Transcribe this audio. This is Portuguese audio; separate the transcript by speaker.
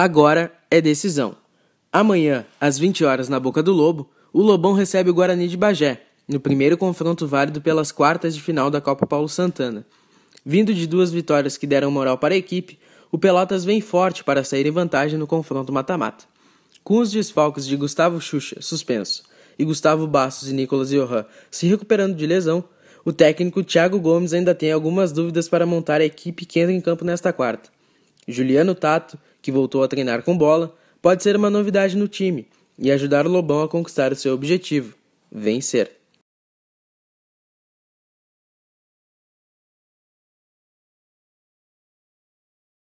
Speaker 1: Agora é decisão. Amanhã, às 20 horas na Boca do Lobo, o Lobão recebe o Guarani de Bagé, no primeiro confronto válido pelas quartas de final da Copa Paulo Santana. Vindo de duas vitórias que deram moral para a equipe, o Pelotas vem forte para sair em vantagem no confronto mata-mata. Com os desfalques de Gustavo Xuxa, suspenso, e Gustavo Bastos e Nicolas Johan se recuperando de lesão, o técnico Thiago Gomes ainda tem algumas dúvidas para montar a equipe que entra em campo nesta quarta. Juliano Tato, que voltou a treinar com bola, pode ser uma novidade no time e ajudar o Lobão a conquistar o seu objetivo: vencer.